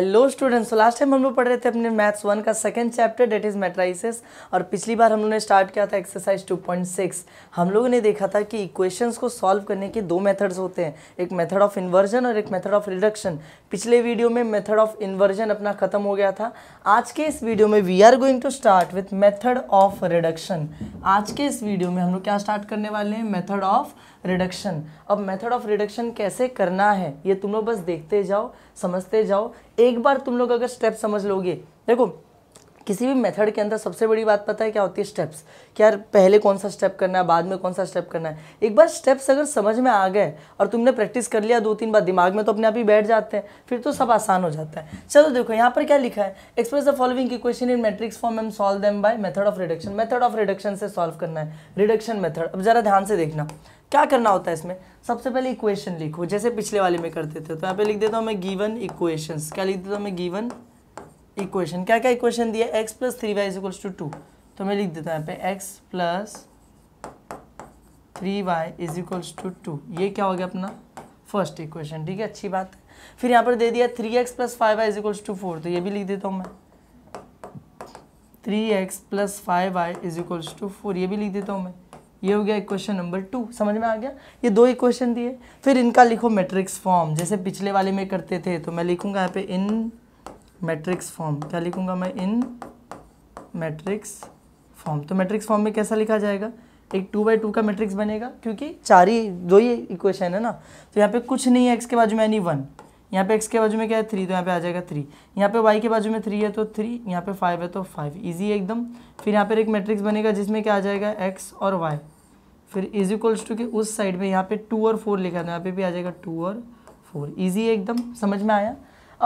Hello students तो last time हम लोग पढ़ रहे थे अपने मैथ्स वन का second chapter that is matrices और पिछली बार हम लोगों ने स्टार्ट किया था एक्सरसाइज 2.6 हम लोगों ने देखा था कि इक्वेशंस को सॉल्व करने के दो मेथड्स होते हैं एक मेथड ऑफ इन्वर्जन और एक मेथड ऑफ रिडक्शन पिछले वीडियो में मेथड ऑफ इन्वर्जन अपना खत्म हो गया था आज के इस वीडियो में we are going to start with method of reduction आज के इस वीडियो में हम लोग क्या स्टार्ट करने वाले हैं मेथड ऑफ रिडक्शन अब मेथड ऑफ रिडक्शन कैसे करना है ये तुम लोग बस देखते जाओ समझते जाओ एक बार तुम लोग अगर स्टेप समझ लोगे देखो किसी भी मेथड के अंदर सबसे बड़ी बात पता है क्या होती है स्टेप्स क्या पहले कौन सा स्टेप करना है बाद में कौन सा स्टेप करना है एक बार स्टेप्स अगर समझ में आ गए और तुमने प्रैक्टिस कर लिया दो तीन बार दिमाग में तो अपने आप ही बैठ जाते हैं फिर तो सब आसान हो जाता है चलो देखो यहाँ पर क्या लिखा है express the following equation in matrix form and solve them by method of reduction method of reduction से सॉल्व करना है रिडक्शन मेथड अब जरा ध्यान से देखना क्या करना होता है इसमें सबसे पहले इक्वेशन लिखो जैसे पिछले वाले में करते थे तो यहाँ पे लिख देता हूँ मैं गिवन इक्वेशंस क्या लिख देता हूँ मैं गिवन इक्वेशन क्या क्या इक्वेशन दिया x plus three y is equals to two तो मैं लिख देता हूँ यहाँ पे x plus three y is equals to two ये क्या हो गया अपना फर्स्ट इक्वेशन ठीक है अच्छी बात है फिर यहाँ पर दे दिया three x plus five y is equals to four तो ये भी लिख देता हूँ मैं three x plus five y is equals to four ये भी लिख देता हूँ मैं ये हो गया इक्वेशन नंबर टू समझ में आ गया ये दो इक्वेशन दिए फिर इनका लिखो मैट्रिक्स फॉर्म जैसे पिछले वाले में करते थे तो मैं लिखूंगा यहाँ पे इन मैट्रिक्स फॉर्म क्या लिखूंगा मैं इन मैट्रिक्स फॉर्म तो मैट्रिक्स फॉर्म में कैसा लिखा जाएगा एक टू बाई टू का मैट्रिक्स बनेगा क्योंकि चार ही दो ही इक्वेशन है ना तो यहाँ पे कुछ नहीं है एक्स के बाजू में यानी वन यहाँ पे एक्स के बाजू में क्या है थ्री तो यहाँ पे आ जाएगा थ्री यहाँ पे वाई के बाजू में थ्री है तो थ्री यहाँ पे फाइव है तो फाइव ईजी है एकदम फिर यहाँ पर एक मैट्रिक्स बनेगा जिसमें क्या आ जाएगा एक्स और वाई फिर इज इक्वल्स टू के उस साइड में यहाँ पे टू और फोर लिखा था तो यहाँ पे भी आ जाएगा टू और फोर ईजी है एकदम समझ में आया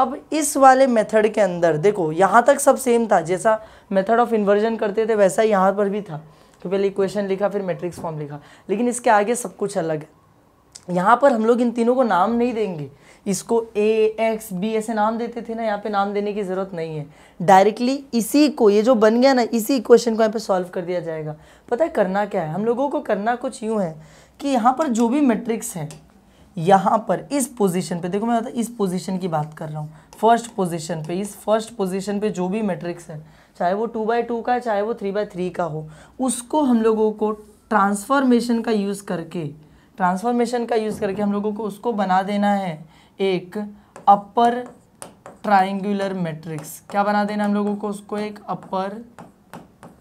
अब इस वाले मेथड के अंदर देखो यहाँ तक सब सेम था जैसा मेथड ऑफ इन्वर्जन करते थे वैसा ही यहाँ पर भी था कि तो पहले इक्वेशन लिखा फिर मैट्रिक्स फॉर्म लिखा लेकिन इसके आगे सब कुछ अलग है यहाँ पर हम लोग इन तीनों को नाम नहीं देंगे इसको ए एक्स बी ऐसे नाम देते थे ना यहाँ पे नाम देने की ज़रूरत नहीं है डायरेक्टली इसी को ये जो बन गया ना इसी इक्वेशन को यहाँ पे सॉल्व कर दिया जाएगा पता है करना क्या है हम लोगों को करना कुछ यूँ है कि यहाँ पर जो भी मेट्रिक्स है यहाँ पर इस पोजिशन पर देखो मैं बता इस पोजिशन की बात कर रहा हूँ फर्स्ट पोजिशन पर इस फर्स्ट पोजिशन पर जो भी मेट्रिक्स है चाहे वो टू बाई टू का है चाहे वो थ्री बाई थ्री का हो उसको हम लोगों को ट्रांसफॉर्मेशन का यूज़ करके ट्रांसफॉर्मेशन का यूज़ करके हम लोगों को उसको बना देना है एक अपर ट्राइंगुलर मैट्रिक्स क्या बना देना हम लोगों को उसको एक अपर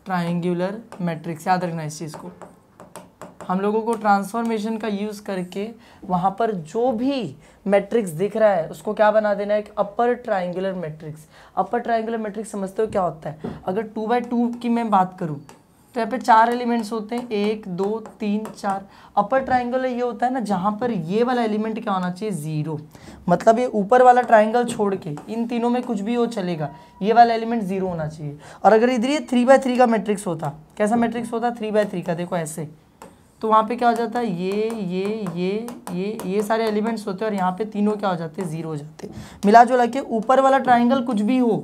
ट्राइंगुलर मैट्रिक्स याद रखना इस चीज़ को हम लोगों को ट्रांसफॉर्मेशन का यूज़ करके वहाँ पर जो भी मैट्रिक्स दिख रहा है उसको क्या बना देना है एक upper triangular matrix upper triangular matrix समझते हो क्या होता है अगर टू बाई टू की मैं बात करूँ तो यहाँ पे चार एलिमेंट्स होते हैं एक दो तीन चार अपर ट्राइंगल ये होता है ना जहाँ पर ये वाला एलिमेंट क्या होना चाहिए ज़ीरो मतलब ये ऊपर वाला ट्राइंगल छोड़ के इन तीनों में कुछ भी हो चलेगा ये वाला एलिमेंट ज़ीरो होना चाहिए और अगर इधर ये थ्री बाय थ्री का मैट्रिक्स होता कैसा मैट्रिक्स होता थ्री बाय थ्री का देखो ऐसे तो वहाँ पे क्या हो जाता है ये ये ये ये ये सारे एलिमेंट्स होते हैं और यहाँ पे तीनों क्या हो जाते हैं ज़ीरो हो जाते हैं मिला जुला के ऊपर वाला ट्राइंगल कुछ भी हो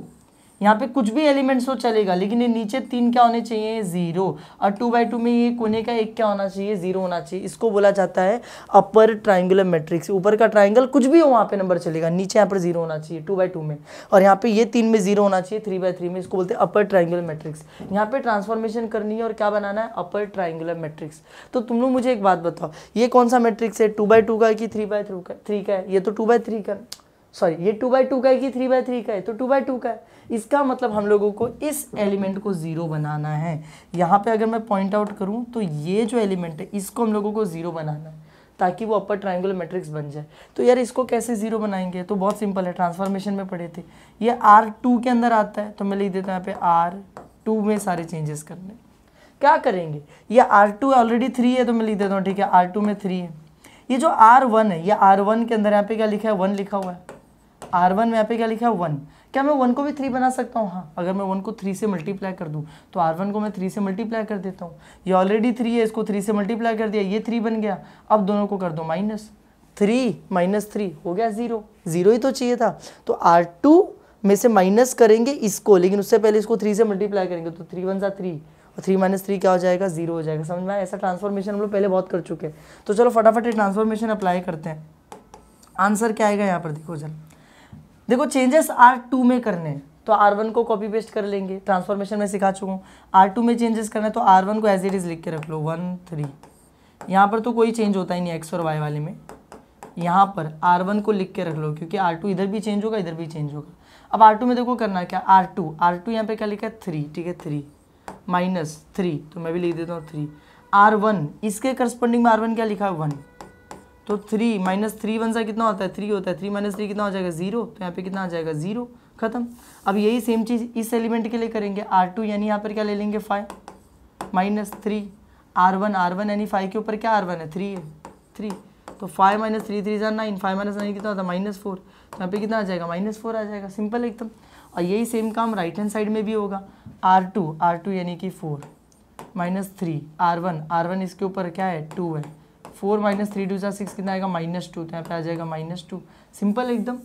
यहाँ पे कुछ भी एलिमेंट्स हो चलेगा लेकिन ये नीचे तीन क्या होने चाहिए ज़ीरो और टू बाई टू में ये कोने का एक क्या होना चाहिए ज़ीरो होना चाहिए इसको बोला जाता है अपर ट्राइंगुलर मैट्रिक्स ऊपर का ट्राइंगल कुछ भी हो वहाँ पे नंबर चलेगा नीचे यहाँ पर जीरो होना चाहिए टू बाई टू में और यहाँ पे ये तीन में जीरो होना चाहिए थ्री बाय थ्री में इसको बोलते हैं अपर ट्राइंगुलर मैट्रिक्स यहाँ पे ट्रांसफॉर्मेशन करनी है और क्या बनाना है अपर ट्राइंगुलर मैट्रिक्स तो तुम लोग मुझे एक बात बताओ ये कौन सा मैट्रिक्स है टू बाई टू का है कि थ्री बाय का थ्री का है ये तो टू बाय का सॉरी ये टू बाई टू का है कि थ्री बाय थ्री का है तो टू बाय टू का है इसका मतलब हम लोगों को इस एलिमेंट को ज़ीरो बनाना है यहाँ पे अगर मैं पॉइंट आउट करूँ तो ये जो एलिमेंट है इसको हम लोगों को ज़ीरो बनाना है ताकि वो अपर ट्राइंगुलर मैट्रिक्स बन जाए तो यार इसको कैसे ज़ीरो बनाएंगे तो बहुत सिंपल है ट्रांसफॉर्मेशन में पढ़े थे ये आर टू के अंदर आता है तो मैं लिख देता हूँ यहाँ पे आर टू में सारे चेंजेस करने क्या करेंगे ये आर टू ऑलरेडी थ्री है तो मैं लिख देता हूँ ठीक है आर टू में थ्री है ये जो आर वन है ये आर वन के अंदर यहाँ पे क्या लिखा है वन लिखा हुआ है आर वन में यहाँ पे क्या लिखा है वन क्या मैं वन को भी थ्री बना सकता हूँ हाँ अगर मैं वन को थ्री से मल्टीप्लाई कर दूँ तो आर वन को मैं थ्री से मल्टीप्लाई कर देता हूँ ये ऑलरेडी थ्री है इसको थ्री से मल्टीप्लाई कर दिया ये थ्री बन गया अब दोनों को कर दो माइनस थ्री माइनस थ्री हो गया ज़ीरो ज़ीरो ही तो चाहिए था तो आर टू में से माइनस करेंगे इसको लेकिन उससे पहले इसको थ्री से मल्टीप्लाई करेंगे तो थ्री वन सा थ्री और थ्री माइनस थ्री क्या हो जाएगा जीरो हो जाएगा समझ में ऐसा ट्रांसफॉर्मेशन हम लोग पहले बहुत कर चुके हैं तो चलो फटाफट ये ट्रांसफॉर्मेशन अप्लाई करते हैं आंसर क्या आएगा यहाँ पर देखो जरा देखो चेंजेस आर टू में करने हैं तो आर वन को कॉपी पेस्ट कर लेंगे ट्रांसफॉर्मेशन में सिखा चुका हूँ आर टू में चेंजेस करना है तो आर वन को एज इट इज़ लिख के रख लो वन थ्री यहाँ पर तो कोई चेंज होता ही नहीं एक्स और वाई वाले में यहाँ पर आर वन को लिख के रख लो क्योंकि आर टू इधर भी चेंज होगा इधर भी चेंज होगा अब आर टू में देखो करना क्या आर टू आर टू यहाँ पर क्या लिखा है थ्री ठीक है थ्री माइनस थ्री तो मैं भी लिख देता हूँ थ्री आर वन इसके करस्पॉन्डिंग में आर वन क्या लिखा है वन तो थ्री माइनस थ्री वन सा कितना होता है थ्री होता है थ्री माइनस थ्री कितना हो जाएगा जीरो तो यहाँ पे कितना आ जाएगा जीरो खत्म अब यही सेम चीज़ इस एलिमेंट के लिए करेंगे आर टू यानी यहाँ पर क्या ले लेंगे five minus three R one R one यानी फाइव के ऊपर क्या आर वन है थ्री है थ्री तो फाइव माइनस थ्री थ्री ज़ार नाइन फाइव माइनस नाइन कितना होता है माइनस फोर तो यहाँ पे कितना आ जाएगा माइनस फोर आ जाएगा सिंपल एकदम और यही सेम काम राइट हैंड साइड में भी होगा आर टू आर टू यानी कि four minus three R one R one इसके ऊपर क्या है टू है फोर माइनस थ्री टू जा सिक्स कितना आएगा माइनस टू तो यहाँ पे आ जाएगा माइनस टू सिंपल एकदम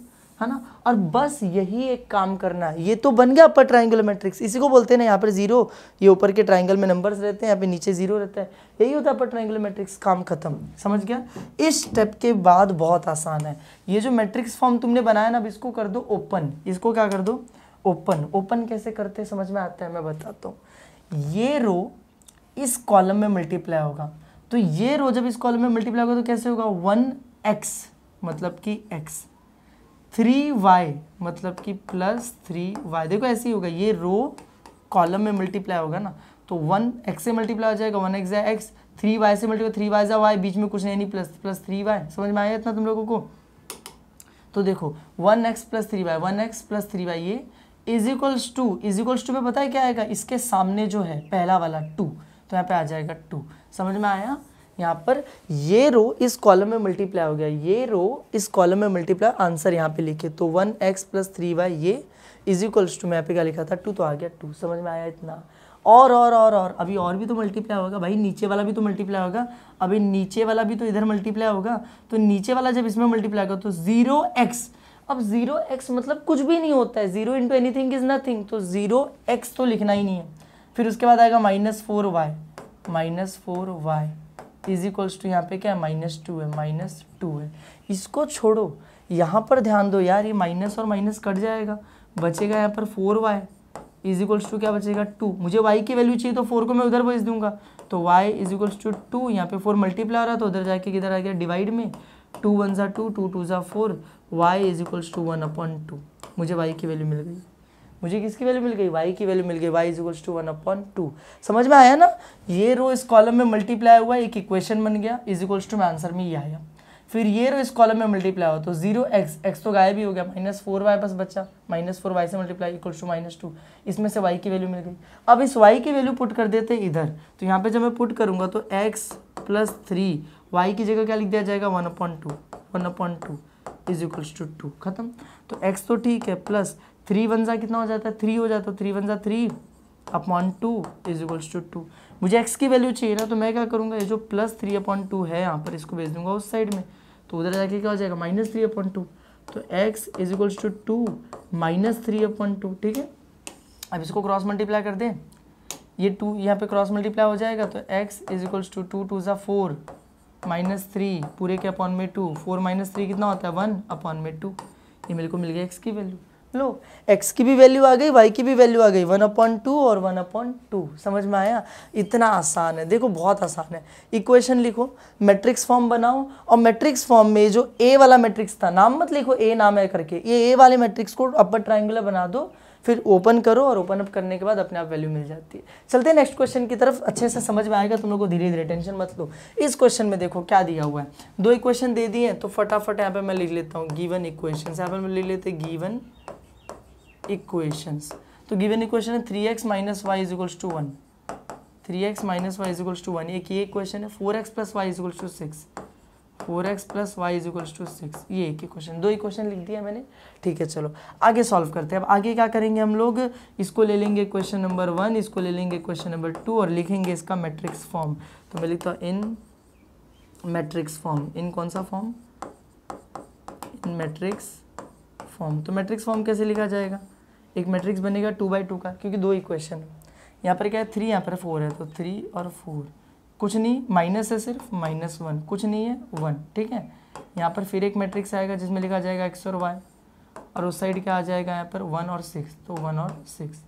है ना और बस यही एक काम करना है ये तो बन गया अपर ट्राइंगल मैट्रिक्स इसी को बोलते हैं ना यहाँ पर जीरो ये ऊपर के ट्राइंगल में नंबर्स रहते हैं यहाँ पे नीचे जीरो रहता है यही होता है अपर ट्राइंगल मैट्रिक्स काम खत्म समझ गया इस स्टेप के बाद बहुत आसान है ये जो मैट्रिक्स फॉर्म तुमने बनाया ना अब इसको कर दो ओपन इसको क्या कर दो ओपन ओपन कैसे करते समझ में आता है मैं बताता हूँ ये रो इस कॉलम में मल्टीप्लाई होगा तो ये रो जब इस कॉलम में मल्टीप्लाई होगा तो कैसे होगा वन एक्स मतलब कि एक्स थ्री वाई मतलब कि प्लस थ्री वाई देखो ऐसे ही होगा ये रो कॉलम में मल्टीप्लाई होगा ना तो वन एक्स से मल्टीप्लाई हो जाएगा वन एक्स या एक्स थ्री वाई से मल्टीप्लाई थ्री वाई जा वाई बीच में कुछ नहीं नहीं प्लस प्लस थ्री वाई समझ में आया इतना तुम लोगों को तो देखो one x plus three y one x plus three y ये is equals to is equals to में पता है क्या आएगा इसके सामने जो है पहला वाला टू तो यहाँ पे आ जाएगा टू समझ में आया यहाँ पर ये रो इस कॉलम में मल्टीप्लाई हो गया ये रो इस कॉलम में मल्टीप्लाई आंसर यहाँ पे लिखे तो one x plus three y ये इज इक्वल्स टू मैं यहाँ पे क्या लिखा था टू तो आ गया टू समझ में आया इतना और और और और अभी और भी तो मल्टीप्लाई होगा भाई नीचे वाला भी तो मल्टीप्लाई होगा अभी नीचे वाला भी तो इधर मल्टीप्लाई होगा तो नीचे वाला जब इसमें मल्टीप्लाई होगा तो ज़ीरो एक्स अब ज़ीरो एक्स मतलब कुछ भी नहीं होता है zero into anything is nothing तो ज़ीरो एक्स तो लिखना ही नहीं है फिर उसके बाद आएगा minus four y minus four y is equals to यहाँ पे क्या है माइनस टू है माइनस टू है इसको छोड़ो यहाँ पर ध्यान दो यार ये माइनस और माइनस कट जाएगा बचेगा यहाँ पर four y is equals to क्या बचेगा टू मुझे वाई की वैल्यू चाहिए तो फोर को मैं उधर भेज दूंगा तो y is equals to two यहाँ पे फोर मल्टीप्लाई हो रहा था तो उधर जाके किधर आ गया डिवाइड में टू वन ज़ा टू टू टू ज़ा four y is equals to one upon two मुझे वाई की वैल्यू मिल गई मुझे किसकी वैल्यू मिल गई वाई की वैल्यू मिल गई y is equals to one upon two समझ में आया ना ये रो इस कॉलम में मल्टीप्लाई हुआ एक इक्वेशन बन गया इज इक्वल्स टू मैं आंसर में ये आया फिर ये रो इस कॉलम में मल्टीप्लाई हुआ तो जीरो एक्स एक्स तो गायब ही हो गया माइनस फोर वाई बस बच्चा माइनस फोर वाई से multiply equals to minus two इसमें से वाई की वैल्यू मिल गई अब इस वाई की वैल्यू पुट कर देते इधर तो यहाँ पे जब मैं पुट करूँगा तो एक्स प्लस थ्री वाई की जगह क्या लिख दिया जाएगा one upon two one upon two is equals to two खत्म तो एक्स तो ठीक है प्लस थ्री वन ज़ा कितना हो जाता है थ्री हो जाता है थ्री वन ज़ा three upon two is equals to two मुझे एक्स की वैल्यू चाहिए ना तो मैं क्या करूँगा ये जो प्लस थ्री अपॉइंट टू है यहाँ पर इसको भेज दूंगा उस साइड में तो उधर जाके क्या हो जाएगा माइनस थ्री अपॉइंट टू तो x is equals to two minus three upon two ठीक है अब इसको क्रॉस मल्टीप्लाई कर दें ये टू यहाँ पे क्रॉस मल्टीप्लाई हो जाएगा तो x is equals to two two ज़ा फोर माइनस थ्री पूरे के अपॉन में टू फोर माइनस थ्री कितना होता है वन अपॉन में टू ये मेरे को मिल गया एक्स की वैल्यू लो x की भी वैल्यू आ गई y की भी वैल्यू आ गई वन अपॉइंट टू और वन अपॉइंट टू समझ में आया इतना आसान है देखो बहुत आसान है इक्वेशन लिखो मैट्रिक्स फॉर्म बनाओ और मैट्रिक्स फॉर्म में जो ए वाला मैट्रिक्स था नाम मत लिखो ए नाम है करके ये ए वाले मैट्रिक्स को अपर ट्राइंगुलर बना दो फिर ओपन करो और ओपन अप करने के बाद अपने आप वैल्यू मिल जाती है चलते हैं नेक्स्ट क्वेश्चन की तरफ अच्छे से समझ में आएगा तुम लोग को धीरे धीरे टेंशन मत लो इस क्वेश्चन में देखो क्या दिया हुआ है दो इक्वेशन दे दिए तो फटाफट यहाँ पर मैं लिख लेता हूँ गिवन इक्वेशन यहाँ पर लिख लेते गिवन इक्वेशंस तो गिवन इक्वेशन है three x minus y is equals to one three x minus y is equals to one एक ये क्वेश्चन है four x plus y is equals to six four x plus y is equals to six ये एक ही question दो ही question लिख दिया मैंने ठीक है चलो आगे सॉल्व करते हैं अब आगे क्या करेंगे हम लोग इसको ले लेंगे क्वेश्चन नंबर वन इसको ले लेंगे क्वेश्चन नंबर टू और लिखेंगे इसका मैट्रिक्स फॉर्म तो मैं लिखता हूँ इन मैट्रिक्स फॉर्म इन कौन सा फॉर्म इन मैट्रिक्स फॉर्म तो मैट्रिक्स फॉर्म कैसे लिखा जाएगा एक मैट्रिक्स बनेगा टू बाई टू का क्योंकि दो ही क्वेश्चन यहाँ पर क्या है थ्री यहाँ पर फोर है तो थ्री और फोर कुछ नहीं माइनस है सिर्फ माइनस वन कुछ नहीं है वन ठीक है यहाँ पर फिर एक मैट्रिक्स आएगा जिसमें लिखा जाएगा एक्स और वाई और उस साइड क्या आ जाएगा यहाँ पर वन और सिक्स तो वन और सिक्स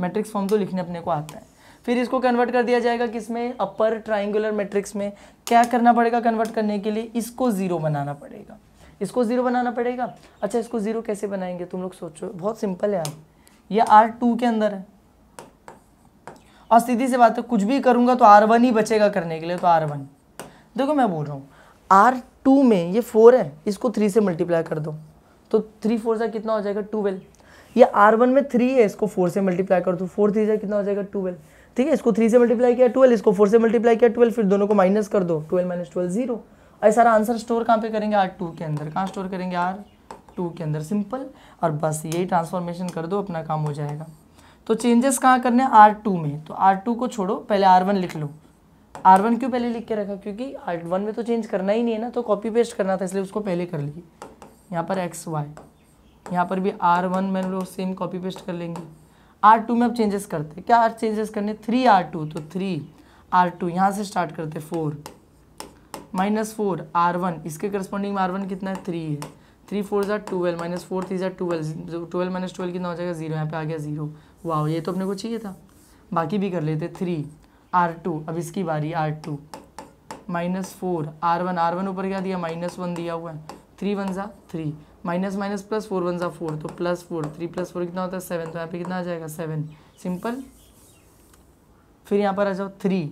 मैट्रिक्स फॉर्म तो लिखने अपने को आता है फिर इसको कन्वर्ट कर दिया जाएगा किसमें अपर ट्राइंगुलर मैट्रिक्स में क्या करना पड़ेगा कन्वर्ट करने के लिए इसको ज़ीरो बनाना पड़ेगा इसको ज़ीरो बनाना पड़ेगा अच्छा इसको ज़ीरो कैसे बनाएंगे तुम लोग सोचो बहुत सिंपल है यार ये आर टू के अंदर है और सीधी सी बात है कुछ भी करूँगा तो आर वन ही बचेगा करने के लिए तो आर वन देखो मैं बोल रहा हूँ आर टू में ये फोर है इसको थ्री से मल्टीप्लाई कर दो तो थ्री फोर सा कितना हो जाएगा वेल ये आर वन में थ्री है इसको फोर से मल्टीप्लाई कर दो फोर थ्री सा कितना हो जाएगा वेल ठीक है इसको थ्री से मल्टीप्लाई किया ट्वेल्व इसको फोर से मल्टीप्लाई किया ट्वेल्व फिर दोनों को माइनस कर दो ट्वेल्व माइनस ट्वेल्व जीरो ऐसा सारा आंसर स्टोर कहाँ पे करेंगे आर टू के अंदर कहाँ स्टोर करेंगे आर टू के अंदर सिंपल और बस यही ट्रांसफॉर्मेशन कर दो अपना काम हो जाएगा तो चेंजेस कहाँ करने हैं आर टू में तो आर टू को छोड़ो पहले आर वन लिख लो आर वन क्यों पहले लिख के रखा क्योंकि आर वन में तो चेंज करना ही नहीं है ना तो कॉपी पेस्ट करना था इसलिए उसको पहले कर लिए यहाँ पर एक्स वाई यहाँ पर भी आर वन में लोग सेम कॉपी पेस्ट कर लेंगे आर टू में अब चेंजेस करते क्या आर चेंजेस करने थ्री आर टू तो थ्री आर टू यहाँ से स्टार्ट करते four minus four R one इसके करस्पॉन्डिंग में आर वन कितना है थ्री है थ्री फोर ज़ार ट्वेल्व माइनस फोर थ्री ज़ार ट्वेल्व ट्वेल्व माइनस ट्वेल्व कितना हो जाएगा जीरो यहाँ पे आ गया जीरो वाह ये तो अपने को चाहिए था बाकी भी कर लेते थ्री आर टू अब इसकी बारी R two minus four R one R one ऊपर क्या दिया माइनस वन दिया हुआ है थ्री वन ज़ा three minus minus plus four one ज़ा फोर तो plus four three plus four कितना होता है सेवन तो यहाँ पे कितना आ जाएगा सेवन सिंपल फिर यहाँ पर आ जाओ three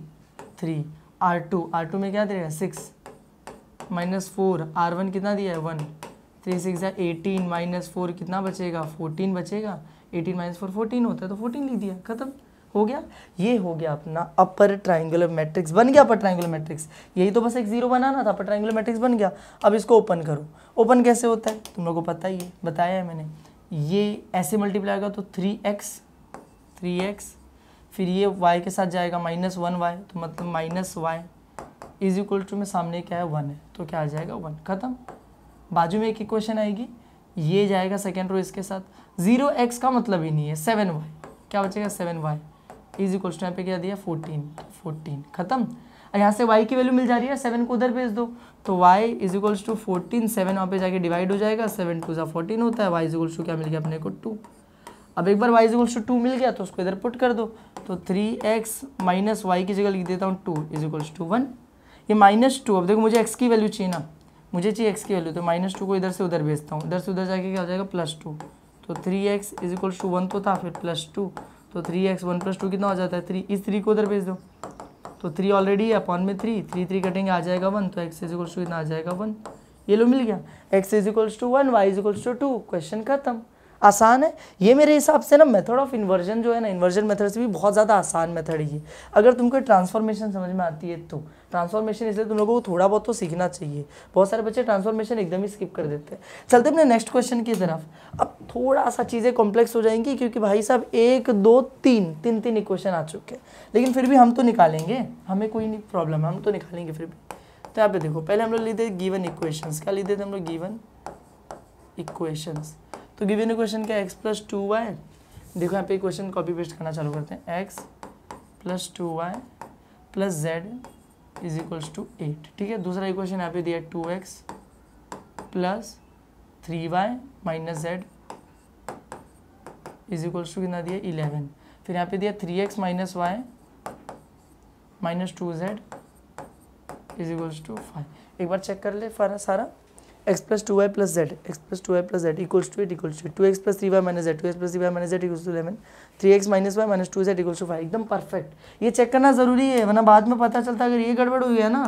three R two R two में क्या दिया six minus four R one कितना दिया है one three six eighteen minus four कितना बचेगा फोर्टीन बचेगा एटीन माइनस फोर फोर्टीन होता है तो फोर्टीन लिख दिया खत्म हो गया ये हो गया अपना अपर ट्राइंगुलर मैट्रिक्स बन गया अपर ट्राइंगुलर मैट्रिक्स यही तो बस एक जीरो बनाना था अपर ट्राइंगुलर मैट्रिक्स बन गया अब इसको ओपन करो ओपन कैसे होता है तुम लोग को पता ही है बताया है मैंने ये ऐसे मल्टीप्लाई होगा तो थ्री एक्स थ्री एक्स फिर ये वाई के साथ जाएगा माइनस वन वाई तो मतलब minus y is equal to में सामने क्या है वन है तो क्या आ जाएगा वन खत्म बाजू में एक इक्वेशन आएगी ये जाएगा सेकेंड रो इसके साथ जीरो एक्स का मतलब ही नहीं है सेवन वाई क्या बचेगा seven y is equal to यहाँ पे क्या दिया फोर्टीन फोर्टीन खत्म यहाँ से वाई की वैल्यू मिल जा रही है सेवन को उधर भेज दो तो y is equals to fourteen seven वहाँ पे जाके डिवाइड हो जाएगा सेवन टू जहाँ फोर्टीन होता है वाई इज इक्वल्स टू क्या मिल गया अपने को टू अब एक बार y is equals to two मिल गया तो उसको इधर पुट कर दो तो थ्री एक्स माइनस वाई की जगह लिख देता हूँ two is equals to one ये माइनस टू अब देखो मुझे एक्स की वैल्यू चाहिए ना मुझे चाहिए एक्स की वैल्यू तो माइनस टू को इधर से उधर भेजता हूँ इधर से उधर जाके क्या हो जाएगा प्लस टू तो three x is equal to one तो था फिर प्लस टू तो three x one plus two कितना हो जाता है थ्री इस थ्री को उधर भेज दो तो थ्री ऑलरेडी है अपॉन में थ्री थ्री थ्री कटेंगे आ जाएगा वन तो एक्स इज इक्वल टू कितना आ जाएगा वन ये लो मिल गया x is two one y is two two question खत्म आसान है ये मेरे हिसाब से ना मेथड ऑफ इन्वर्जन जो है ना इन्वर्जन मेथड से भी बहुत ज़्यादा आसान मेथड ही है अगर तुमको ट्रांसफॉर्मेशन समझ में आती है तो ट्रांसफॉर्मेशन इसलिए तुम लोगों को थोड़ा बहुत तो सीखना चाहिए बहुत सारे बच्चे ट्रांसफॉर्मेशन एकदम ही स्किप कर देते हैं चलते अपने नेक्स्ट क्वेश्चन की तरफ अब थोड़ा सा चीज़ें कॉम्प्लेक्स हो जाएंगी क्योंकि भाई साहब एक दो तीन तीन तीन इक्वेशन आ चुके हैं लेकिन फिर भी हम तो निकालेंगे हमें कोई नहीं प्रॉब्लम है हम तो निकालेंगे फिर भी तो यहाँ पे देखो पहले हम लोग लेते गिवन इक्वेशंस क्या लेते थे हम लोग गिवन इक्वेशंस तो गिवन क्वेश्चन क्या एक्स प्लस टू वाई देखो यहाँ पे क्वेश्चन कॉपी पेस्ट करना चालू करते हैं x plus two y plus z is equals to eight ठीक है दूसरा इक्वेशन यहाँ पे दिया two x plus three y minus z is equals to कितना दिया इलेवन फिर यहाँ पे दिया three x minus y minus two z is equals to five एक बार चेक कर ले सारा x plus two y plus z x plus two y plus z equals to eight equal to two x plus three y minus z two x plus three y minus z equals to eleven three x minus y minus two z equals to five एकदम perfect ये check करना ज़रूरी है वरना बाद में पता चलता अगर ये गड़बड़ हुई है ना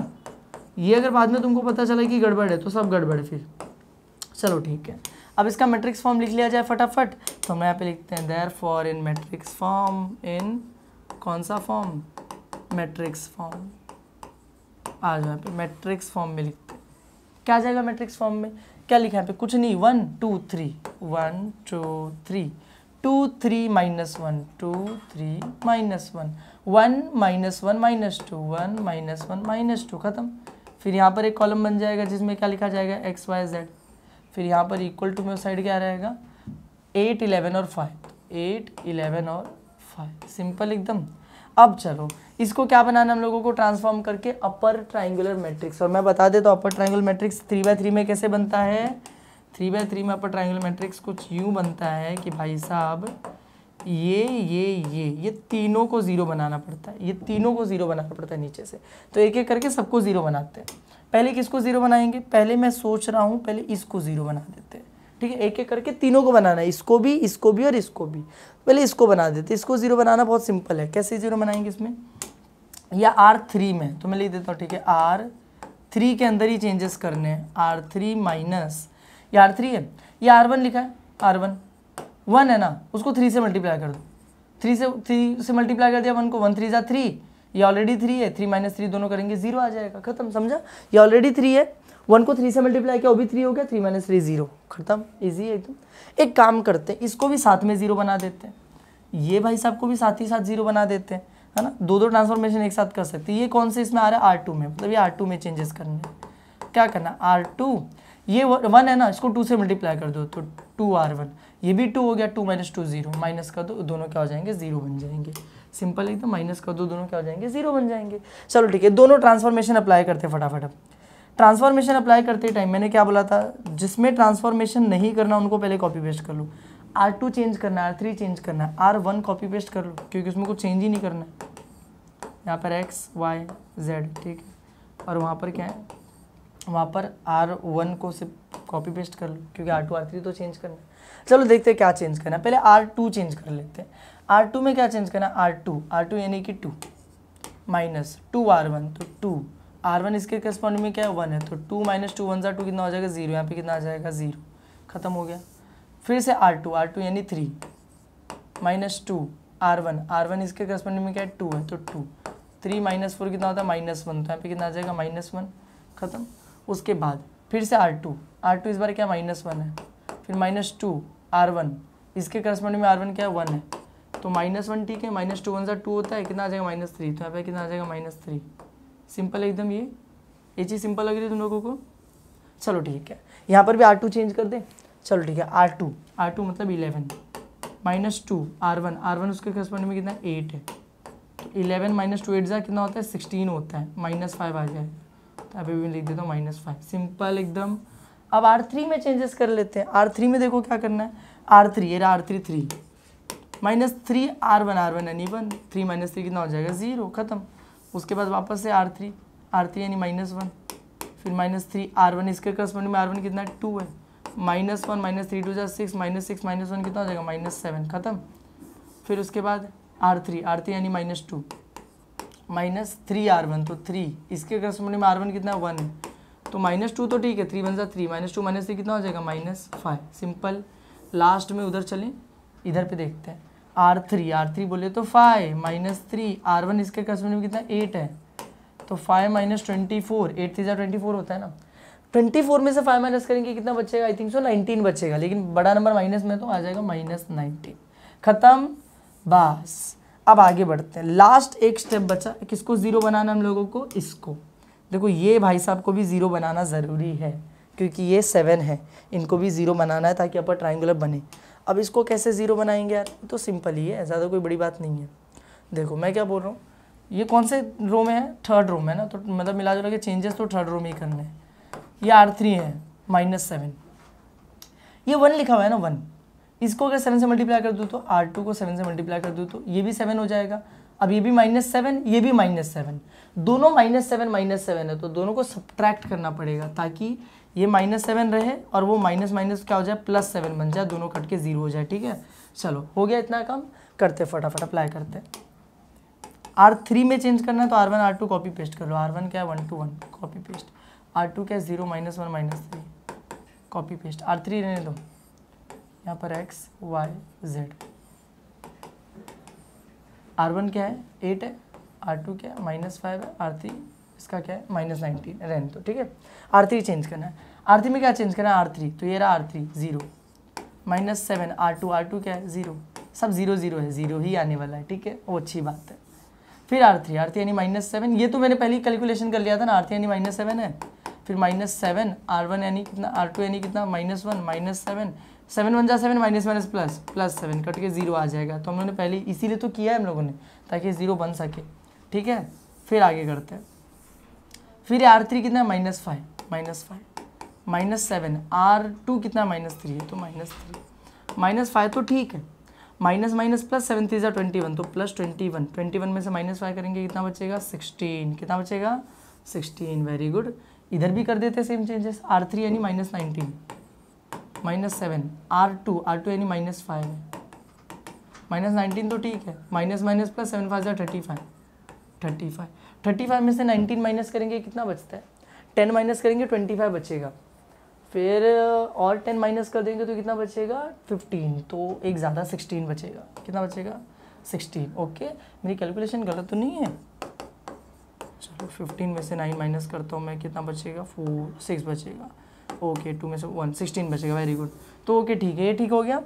ये अगर बाद में तुमको पता चला कि गड़बड़ है तो सब गड़बड़ है फिर चलो ठीक है अब इसका मैट्रिक्स फॉर्म लिख लिया जाए फटाफट तो हम यहाँ पे लिखते हैं therefore in matrix form in कौन सा फॉर्म मैट्रिक्स फॉर्म आ यहाँ पे मैट्रिक्स फॉर्म में लिखते क्या जाएगा मैट्रिक्स फॉर्म में क्या लिखा है पे कुछ नहीं one two three one two three two three minus one two three minus one one minus one minus two one minus one minus two ख़त्म फिर यहाँ पर एक कॉलम बन जाएगा जिसमें क्या लिखा जाएगा एक्स वाई जेड फिर यहाँ पर इक्वल टू में साइड क्या रहेगा एट इलेवन और फाइव एट इलेवन और फाइव सिंपल एकदम अब चलो इसको क्या बनाना हम लोगों को ट्रांसफॉर्म करके अपर ट्राइंगुलर मैट्रिक्स और मैं बता दे तो upper triangular matrix three by three में कैसे बनता है थ्री बाय थ्री में अपर ट्राइंगुलर मैट्रिक्स कुछ यूँ बनता है कि भाई साहब ये ये ये ये तीनों को ज़ीरो बनाना पड़ता है ये तीनों को ज़ीरो बनाना पड़ता है नीचे से तो एक एक करके सबको ज़ीरो बनाते हैं पहले किसको ज़ीरो बनाएंगे पहले मैं सोच रहा हूँ पहले इसको ज़ीरो बना देते हैं ठीक है एक एक करके तीनों को बनाना है इसको भी इसको भी और इसको भी पहले इसको बना देते इसको ज़ीरो बनाना बहुत सिंपल है कैसे ज़ीरो बनाएंगे इसमें या आर थ्री में तो मैं लिख देता हूँ ठीक है आर थ्री के अंदर ही चेंजेस करने हैं आर थ्री माइनस ये आर थ्री है ये आर वन लिखा है आर वन वन है ना उसको थ्री से मल्टीप्लाई कर दो थ्री से थ्री से मल्टीप्लाई कर दिया वन को वन थ्री ज़ा थ्री ये ऑलरेडी थ्री है थ्री माइनस थ्री दोनों करेंगे जीरो आ जाएगा खत्म समझा ये ऑलरेडी थ्री है वन को थ्री से मल्टीप्लाई किया वो भी थ्री हो गया थ्री माइनस थ्री जीरो खत्म ईजी है एकदम तो। एक काम करते हैं इसको भी साथ में जीरो बना देते हैं ये भाई साहब को भी साथ ही साथ जीरो बना देते हैं है ना दो दो ट्रांसफॉर्मेशन एक साथ कर सकते हैं ये कौन से इसमें आ रहा है आर टू में मतलब ये आर टू में चेंजेस करने क्या करना आर टू ये वन है ना इसको टू से मल्टीप्लाई कर दो तो टू आर वन ये भी टू हो गया two minus two zero minus कर दो दोनों क्या हो जाएंगे जीरो बन जाएंगे सिंपल एकदम माइनस कर दो दोनों क्या हो जाएंगे जीरो बन जाएंगे चलो ठीक है दोनों ट्रांसफॉर्मेशन अप्लाई करते हैं फटाफट ट्रांसफॉर्मेशन अप्लाई करते टाइम मैंने क्या बोला था जिसमें ट्रांसफॉर्मेशन नहीं करना उनको पहले कॉपी पेस्ट कर लो आर टू चेंज करना है आर थ्री चेंज करना है आर वन कॉपी पेस्ट कर लो क्योंकि उसमें कुछ चेंज ही नहीं करना है यहाँ पर एक्स वाई जेड ठीक है और वहाँ पर क्या है वहाँ पर आर वन को सिर्फ कॉपी पेस्ट कर लो क्योंकि आर टू आर थ्री तो चेंज करना है चलो देखते हैं क्या चेंज करना है पहले आर टू चेंज कर लेते हैं आर टू में क्या चेंज करना है आर टू आर टू यानी कि two minus two R one तो टू आर वन इसके करस्पॉन्डिंग में क्या है वन है तो टू माइनस टू वन ज़ार टू कितना हो जाएगा जीरो यहाँ पे कितना आ जाएगा जीरो खत्म हो गया फिर से आर टू आर टू यानी three minus two R one R one इसके करस्पॉन्डिंग में क्या है टू है तो टू थ्री माइनस फोर कितना होता है माइनस वन तो यहाँ पे कितना आ जाएगा माइनस वन खत्म उसके बाद फिर से आर टू आर टू इस बार क्या माइनस वन है फिर माइनस टू आर वन इसके करस्पॉन्डिंग में आर वन क्या है वन है तो माइनस वन ठीक है माइनस टू वन सा टू होता है कितना आ जाएगा माइनस थ्री तो यहाँ पे कितना आ जाएगा माइनस थ्री सिंपल है एकदम ये ये चीज़ सिंपल लग रही है तुम लोगों को चलो ठीक है यहाँ पर भी आर टू चेंज कर दें चलो ठीक है आर टू आर टू मतलब eleven minus two R one R one उसके करस्पॉन्ड में कितना एट है तो इलेवन माइनस टू एट जहाँ कितना होता है सिक्सटीन होता है माइनस फाइव आ जाए तो अभी भी लिख देता हूँ माइनस फाइव सिंपल एकदम अब आर थ्री में चेंजेस कर लेते हैं आर थ्री में देखो क्या करना है आर थ्री ये R three three minus three R one R one any one three minus three कितना हो जाएगा ज़ीरो खत्म उसके बाद वापस से आर थ्री आर थ्री यानी माइनस वन फिर माइनस थ्री आर वन इसके करस्पॉन्डिंग में आर वन कितना है टू है minus one minus three two जो six minus six minus one कितना हो जाएगा माइनस सेवन खत्म फिर उसके बाद आर थ्री आर थ्री यानी minus two minus three R one तो थ्री इसके करस्पॉन्डिंग में आर वन कितना वन है तो माइनस टू तो ठीक है थ्री वन ज़ा three minus two minus three कितना हो जाएगा माइनस फाइव सिंपल लास्ट में उधर चलें इधर पे देखते हैं आर थ्री आर थ्री बोले तो five minus three R one इसके कस्टमर में कितना एट है तो five minus twenty four eight three जार ट्वेंटी फोर होता है ना ट्वेंटी फोर में से फाइव माइनस करेंगे कितना बचेगा आई थिंक सो नाइनटीन बचेगा लेकिन बड़ा नंबर माइनस में तो आ जाएगा माइनस नाइनटीन ख़त्म बस अब आगे बढ़ते हैं लास्ट एक स्टेप बचा किसको ज़ीरो बनाना हम लोगों को इसको देखो ये भाई साहब को भी ज़ीरो बनाना ज़रूरी है क्योंकि ये सेवन है इनको भी ज़ीरो बनाना है ताकि अपर ट्राइंगुलर बने अब इसको कैसे ज़ीरो बनाएंगे यार तो सिंपल ही है ज़्यादा कोई बड़ी बात नहीं है देखो मैं क्या बोल रहा हूँ ये कौन से रो में है थर्ड रो में ना तो मतलब मिला जुला के चेंजेस तो थर्ड रो में ही करने हैं ये आर थ्री है माइनस सेवन ये वन लिखा हुआ है ना वन इसको अगर सेवन से मल्टीप्लाई कर दूँ तो आर टू को सेवन से मल्टीप्लाई कर दूँ तो ये भी सेवन हो जाएगा अब ये भी माइनस सेवन ये भी माइनस सेवन दोनों माइनस सेवन माइनस सेवन है तो दोनों को सब्ट्रैक्ट करना पड़ेगा ताकि ये माइनस सेवन रहे और वो माइनस माइनस क्या हो जाए प्लस सेवन बन जाए दोनों कट के ज़ीरो हो जाए ठीक है चलो हो गया इतना काम करते फटाफट अप्लाई करते आर थ्री में चेंज करना है तो R one R two copy paste कर लो आर वन क्या है one two one copy paste R two क्या है zero minus one minus three copy paste R three रहने दो यहाँ पर x y z R one क्या है एट है आर टू क्या है माइनस फाइव है आर थ्री इसका क्या है माइनस नाइनटीन रेन तो ठीक है आर थ्री चेंज करना है आर थ्री में क्या चेंज करना है आर थ्री तो ये रहा R three zero minus seven R two R two क्या है जीरो सब जीरो जीरो है जीरो ही आने वाला है ठीक है वो अच्छी बात है फिर आर थ्री आर थ्री यानी माइनस सेवन ये तो मैंने पहले कैलकुलेशन कर लिया था ना आर थ्री यानी माइनस सेवन है फिर माइनस सेवन आर वन यानी कितना आर टू यानी कितना minus one minus seven seven one जा seven minus minus plus plus seven cut के जीरो आ जाएगा तो हम लोगों ने पहले इसीलिए तो किया है हम लोगों ने ताकि ज़ीरो बन सके ठीक है फिर आगे करते हैं फिर आर थ्री कितना है minus five minus five minus seven R two कितना है माइनस थ्री है तो माइनस थ्री माइनस फाइव तो ठीक है minus minus plus seven three जो ट्वेंटी वन तो plus twenty one twenty one में से माइनस फाइव करेंगे कितना बचेगा सिक्सटीन कितना बचेगा सिक्सटीन वेरी गुड इधर भी कर देते सेम चेंजेस आर थ्री यानी minus nineteen minus seven R two R two यानी माइनस फाइव है माइनस नाइनटीन तो ठीक है minus minus plus seven five जो thirty five thirty five thirty five में से नाइनटीन माइनस करेंगे कितना बचता है टेन माइनस करेंगे ट्वेंटी फाइव बचेगा फिर और टेन माइनस कर देंगे तो कितना बचेगा फिफ्टीन तो एक ज़्यादा सिक्सटीन बचेगा कितना बचेगा सिक्सटीन ओके मेरी कैलकुलेशन गलत तो नहीं है चलो फिफ्टीन में से नाइन माइनस करता हूँ मैं कितना बचेगा फोर सिक्स बचेगा ओके टू में से वन सिक्सटीन बचेगा वेरी गुड तो ओके ठीक है ये ठीक हो गया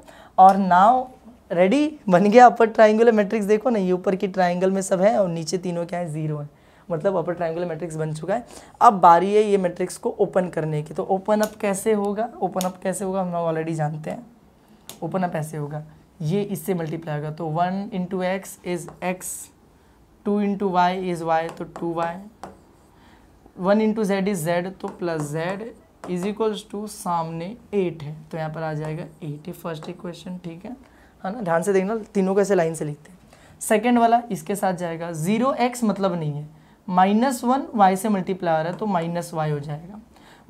और नाव रेडी बन गया अपर ट्राइंगुलर मैट्रिक्स देखो ना ये ऊपर की ट्राइंगल में सब है और नीचे तीनों क्या है ज़ीरो है मतलब अपर ट्राइंगुलर मैट्रिक्स बन चुका है अब बारी है ये मैट्रिक्स को ओपन करने की तो ओपन अप कैसे होगा ओपन अप कैसे होगा हम लोग ऑलरेडी जानते हैं ओपन अप ऐसे होगा ये इससे मल्टीप्लाई होगा तो one into x is x two into y is y तो two y one into z is z तो plus z is equals to सामने एट है तो यहाँ पर आ जाएगा एट ही फर्स्ट इक्वेशन ठीक है है हाँ ना ध्यान से देखना तीनों कैसे लाइन से लिखते हैं सेकेंड वाला इसके साथ जाएगा जीरो एक्स मतलब नहीं है माइनस वन वाई से मल्टीप्लाई हो रहा है तो माइनस वाई हो जाएगा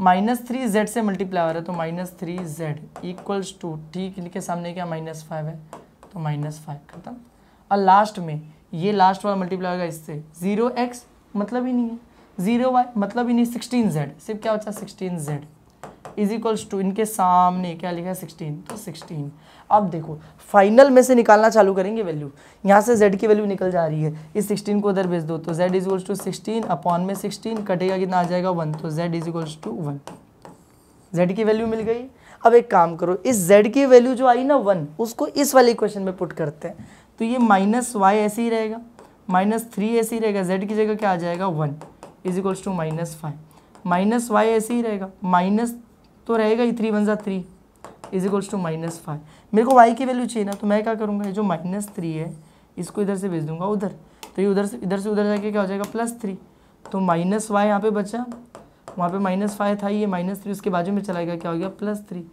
माइनस थ्री जेड से मल्टीप्लाई हो रहा है तो minus three z equals to ठीक लिखे सामने क्या माइनस फाइव है तो माइनस फाइव खत्म और लास्ट में ये लास्ट वाला मल्टीप्लाई होगा इससे जीरो एक्स मतलब ही नहीं है जीरो वाई मतलब ही नहीं सिक्सटीन जेड सिर्फ क्या होता है sixteen z is equals to इनके सामने क्या लिखा है सिक्सटीन तो सिक्सटीन अब देखो फाइनल में से निकालना चालू करेंगे वैल्यू यहाँ से जेड की वैल्यू निकल जा रही है इस सिक्सटीन को उधर भेज दो तो z is equals to sixteen upon में सिक्सटीन कटेगा कितना आ जाएगा वन तो z is equals to one z की वैल्यू मिल गई अब एक काम करो इस जेड की वैल्यू जो आई ना वन उसको इस वाले क्वेश्चन में पुट करते हैं तो ये माइनस वाई ऐसे ही रहेगा माइनस थ्री ऐसे ही रहेगा जेड की जगह क्या आ जाएगा one is equals to minus five minus y ऐसे ही रहेगा माइनस तो रहेगा ये थ्री वन ज़ा three is equals to minus five मेरे को वाई की वैल्यू चाहिए ना तो मैं क्या करूँगा ये जो माइनस थ्री है इसको इधर से भेज दूंगा उधर तो ये उधर से इधर से उधर जाके क्या हो जाएगा प्लस थ्री तो माइनस वाई यहाँ पे बचा वहाँ पे माइनस फाइव था ये माइनस थ्री उसके बाजू में चलाएगा क्या हो गया plus three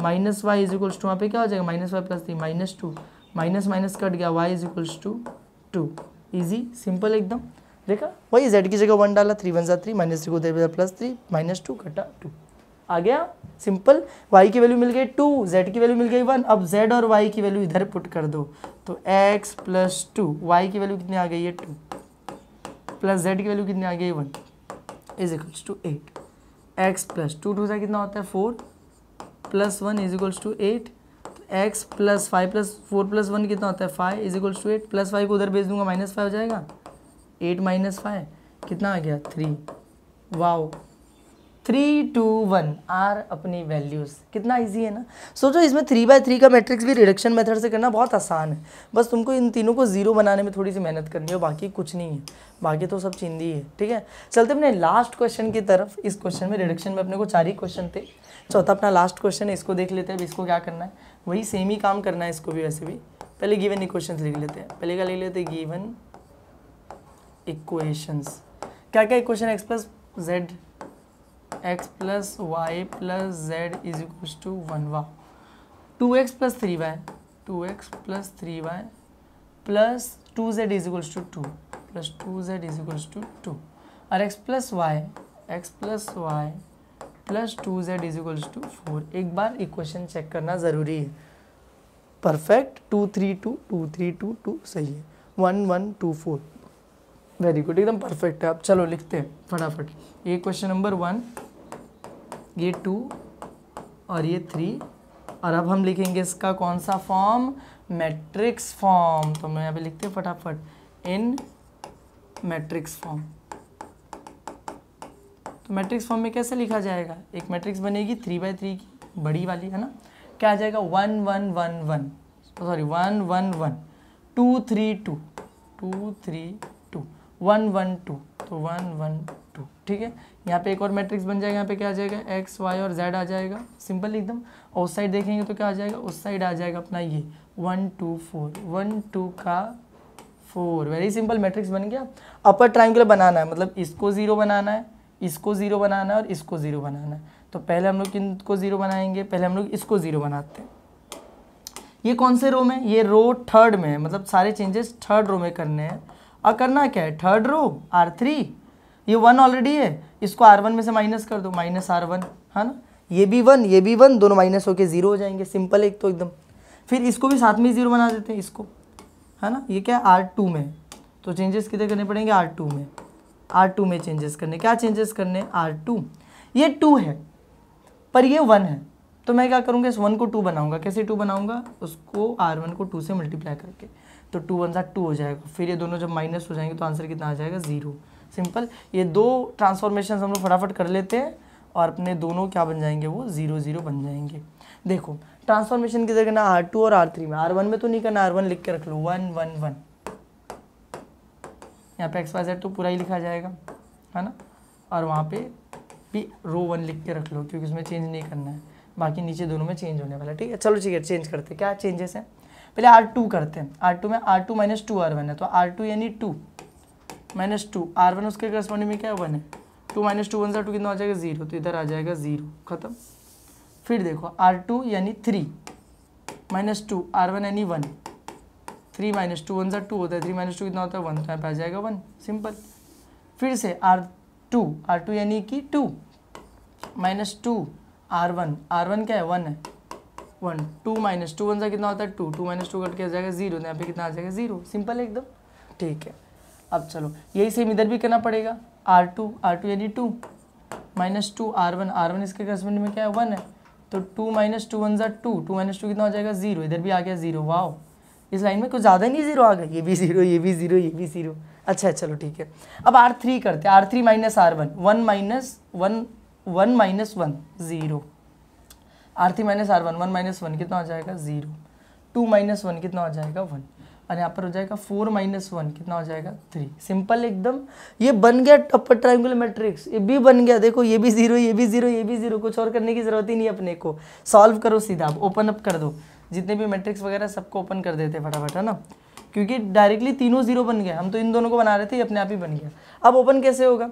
minus y is equals to वहाँ पे क्या हो जाएगा minus y plus three minus two minus minus cut गया y is equals to two easy simple एकदम देखा वही जेड की जगह वन डाला थ्री वन ज़ा थ्री माइनस थ्री को दे प्लस थ्री माइनस टू कटा टू आ गया सिंपल y की वैल्यू मिल गई टू z की वैल्यू मिल गई वन अब z और y की वैल्यू इधर पुट कर दो तो x प्लस टू वाई की वैल्यू कितनी आ गई है टू प्लस z की वैल्यू कितनी आ गई one is equals to eight x plus two two सा कितना होता है four plus one is equals to eight x plus five plus four plus one कितना होता है five is equals to eight plus five को उधर भेज दूंगा माइनस फाइव हो जाएगा एट माइनस फाइव कितना आ गया three wow three two one are अपनी वैल्यूज़ कितना इजी है ना सोचो इसमें थ्री बाय थ्री का मैट्रिक्स भी रिडक्शन मेथड से करना बहुत आसान है बस तुमको इन तीनों को ज़ीरो बनाने में थोड़ी सी मेहनत करनी हो बाकी कुछ नहीं है बाकी तो सब चिंदी है ठीक है चलते अपने लास्ट क्वेश्चन की तरफ इस क्वेश्चन में रिडक्शन में अपने को चार ही क्वेश्चन थे चौथा अपना लास्ट क्वेश्चन है इसको देख लेते हैं अब इसको क्या करना है वही सेम ही काम करना है इसको भी वैसे भी पहले गिवन इक्वेशन लिख लेते हैं पहले क्या लिख लेते हैं गिवन इक्वेशंस क्या क्या equation express z x plus y plus z is equals to one वा two x plus three y two x plus three y plus two z is equals to two plus two z is equals to two और x plus y x plus y plus two z is equals to four एक बार equation check करना ज़रूरी है perfect two three two two three two to सही है one one two four very good एकदम perfect है आप चलो लिखते हैं फटाफट ये क्वेश्चन नंबर वन ये टू और ये थ्री और अब हम लिखेंगे इसका कौन सा फॉर्म मैट्रिक्स फॉर्म तो हम यहाँ पे लिखते हैं फटाफट इन मैट्रिक्स फॉर्म तो मैट्रिक्स फॉर्म में कैसे लिखा जाएगा एक मैट्रिक्स बनेगी थ्री बाई थ्री की बड़ी वाली है ना क्या आ जाएगा one one one one sorry one one one two three two two three one one two तो वन वन टू ठीक है यहाँ पे एक और मैट्रिक्स बन जाएगा यहाँ पे क्या आ जाएगा एक्स वाई और जेड आ जाएगा सिंपल एकदम और उस साइड देखेंगे तो क्या आ जाएगा उस साइड आ जाएगा अपना ये one two four one two का फोर वेरी सिंपल मैट्रिक्स बन गया अपर ट्राइंगुलर बनाना है मतलब इसको ज़ीरो बनाना है इसको ज़ीरो बनाना है और इसको ज़ीरो बनाना है तो पहले हम लोग किन को ज़ीरो बनाएंगे पहले हम लोग इसको ज़ीरो बनाते हैं ये कौन से रो में ये रो थर्ड में है मतलब सारे चेंजेस थर्ड रो में करने हैं और करना क्या है थर्ड रो आर थ्री ये वन ऑलरेडी है इसको आर वन में से माइनस कर दो माइनस आर वन है ना ये भी वन ये भी वन दोनों माइनस होके ज़ीरो हो जाएंगे सिंपल एक तो एकदम फिर इसको भी साथ में ज़ीरो बना देते हैं इसको है ना ये क्या है आर टू में तो चेंजेस कितने करने पड़ेंगे आर टू में आर टू में चेंजेस करने क्या चेंजेस करने आर टू ये टू है पर ये वन है तो मैं क्या करूँगा इस वन को टू बनाऊँगा कैसे टू बनाऊँगा उसको आर वन को टू से मल्टीप्लाई करके तो टू वन सा टू हो जाएगा फिर ये दोनों जब माइनस हो जाएंगे तो आंसर कितना आ जाएगा ज़ीरो सिंपल ये दो ट्रांसफॉर्मेशन हम लोग फटाफट कर लेते हैं और अपने दोनों क्या बन जाएंगे वो ज़ीरो ज़ीरो बन जाएंगे देखो ट्रांसफॉर्मेशन की जगह करना आर टू और आर थ्री में आर वन में तो नहीं करना आर वन लिख के रख लो वन वन वन यहाँ पे एक्स वाई जेड तो पूरा ही लिखा जाएगा है ना और वहाँ पे भी रो वन लिख के रख लो क्योंकि उसमें चेंज नहीं करना है बाकी नीचे दोनों में चेंज होने वाला है ठीक है चलो ठीक है चेंज करते क्या चेंजेस हैं पहले आर टू करते हैं आर टू में R two minus two R one है तो आर टू यानी two minus two R one उसके करस्पॉन्डिंग में क्या वन है टू माइनस टू वन सा टू कितना आ जाएगा जीरो तो इधर आ जाएगा जीरो खत्म फिर देखो आर टू यानी three minus two R one यानी one three minus two one सा टू होता है थ्री माइनस टू कितना होता है वन तो यहाँ पर आ जाएगा वन सिंपल फिर से आर टू आर टू यानी कि two minus two R one R one क्या है वन है one two minus two one सा कितना होता है two two minus two cut के आ जाएगा जीरो यहाँ पे कितना आ जाएगा जीरो सिंपल है एकदम ठीक है अब चलो यही सेम इधर भी करना पड़ेगा आर टू आर टू यानी two minus two R one R one इसके करस्पेंड में क्या है वन है तो टू माइनस टू वन सा टू टू माइनस टू कितना हो जाएगा जीरो इधर भी आ गया जीरो वाओ इस लाइन में कुछ ज़्यादा नहीं जीरो आ गया ये भी जीरो ये भी जीरो ये भी जीरो अच्छा चलो ठीक है अब आर थ्री करते हैं R three minus R one one minus one one minus one zero R three minus R one one minus one कितना हो जाएगा जीरो टू माइनस वन कितना हो जाएगा वन और यहाँ पर हो जाएगा फोर माइनस वन कितना हो जाएगा थ्री सिंपल एकदम ये बन गया अपर ट्राइंगुलर मैट्रिक्स ये भी बन गया देखो ये भी जीरो ये भी जीरो ये भी जीरो कुछ और करने की जरूरत ही नहीं अपने को सॉल्व करो सीधा आप ओपन अप कर दो जितने भी मैट्रिक्स वगैरह सबको ओपन कर देते फटाफट है ना क्योंकि डायरेक्टली तीनों जीरो बन गया हम तो इन दोनों को बना रहे थे अपने आप ही बन गया अब ओपन कैसे होगा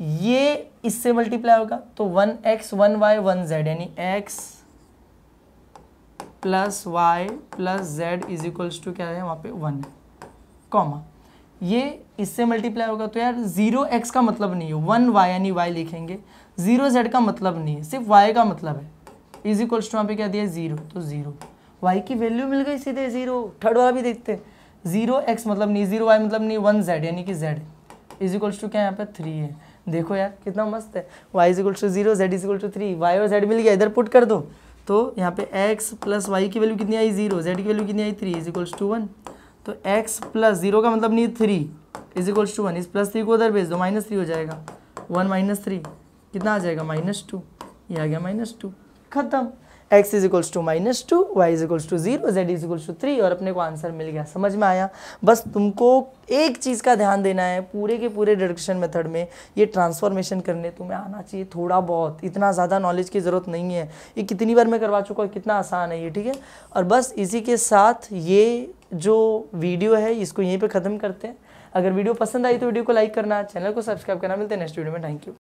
ये इससे मल्टीप्लाई होगा तो one x one y one z यानी x plus y plus z is equals to क्या है वहाँ पे वन कॉमा ये इससे मल्टीप्लाई होगा तो यार जीरो एक्स का मतलब नहीं है वन वाई यानी वाई लिखेंगे जीरो जेड का मतलब नहीं है सिर्फ वाई का मतलब है इज इक्वल्स टू वहाँ पे क्या दिया जीरो तो जीरो वाई की वैल्यू मिल गई सीधे जीरो थर्ड वाला भी देखते हैं जीरो एक्स मतलब नहीं जीरो वाई मतलब नहीं वन जेड यानी कि जेड इज इक्वल्स टू क्या यहाँ पे थ्री है देखो यार कितना मस्त है y is equals to zero z is equal to three y और जेड मिल गया इधर पुट कर दो तो यहाँ पे x प्लस वाई की वैल्यू कितनी आई जीरो जेड की वैल्यू कितनी आई three is equals to one तो x प्लस जीरो का मतलब नहीं three is equals to one इस प्लस थ्री को उधर भेज दो माइनस थ्री हो जाएगा वन माइनस थ्री कितना आ जाएगा माइनस टू ये आ गया माइनस टू खत्म x is equals to minus two y is equals to zero z is equals to three और अपने को आंसर मिल गया समझ में आया बस तुमको एक चीज़ का ध्यान देना है पूरे के पूरे डिडक्शन मेथड में ये ट्रांसफॉर्मेशन करने तुम्हें आना चाहिए थोड़ा बहुत इतना ज़्यादा नॉलेज की ज़रूरत नहीं है ये कितनी बार मैं करवा चुका हूँ कितना आसान है ये ठीक है और बस इसी के साथ ये जो वीडियो है इसको यहीं पर ख़त्म करते हैं अगर वीडियो पसंद आई तो वीडियो को लाइक करना चैनल को सब्सक्राइब करना मिलते हैं नेक्स्ट वीडियो में थैंक यू